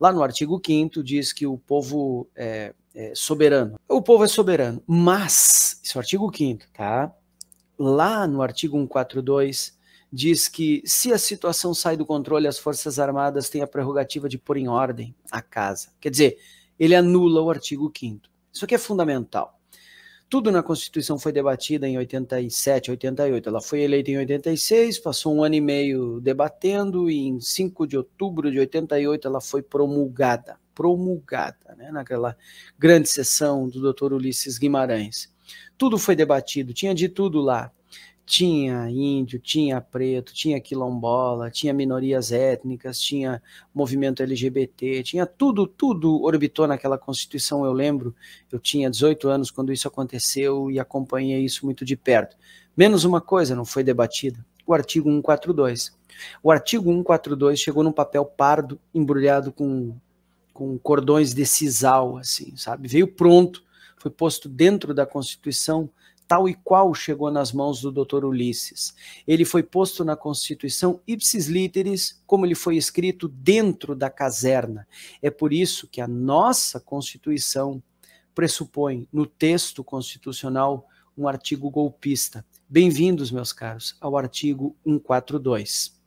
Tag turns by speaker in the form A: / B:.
A: Lá no artigo 5 diz que o povo é, é, soberano. O povo é soberano, mas, esse é o artigo 5 tá? Lá no artigo 142 diz que se a situação sai do controle, as Forças Armadas têm a prerrogativa de pôr em ordem a casa. Quer dizer, ele anula o artigo 5 Isso aqui é fundamental. Tudo na Constituição foi debatido em 87, 88. Ela foi eleita em 86, passou um ano e meio debatendo, e em 5 de outubro de 88 ela foi promulgada, promulgada, né, naquela grande sessão do Dr. Ulisses Guimarães. Tudo foi debatido, tinha de tudo lá tinha índio, tinha preto, tinha quilombola, tinha minorias étnicas, tinha movimento LGBT, tinha tudo, tudo orbitou naquela Constituição. Eu lembro, eu tinha 18 anos quando isso aconteceu e acompanhei isso muito de perto. Menos uma coisa não foi debatida: o artigo 142. O artigo 142 chegou num papel pardo, embrulhado com, com cordões de sisal, assim, sabe? Veio pronto, foi posto dentro da Constituição tal e qual chegou nas mãos do Dr. Ulisses. Ele foi posto na Constituição ipsis literis, como ele foi escrito dentro da caserna. É por isso que a nossa Constituição pressupõe no texto constitucional um artigo golpista. Bem-vindos, meus caros, ao artigo 142.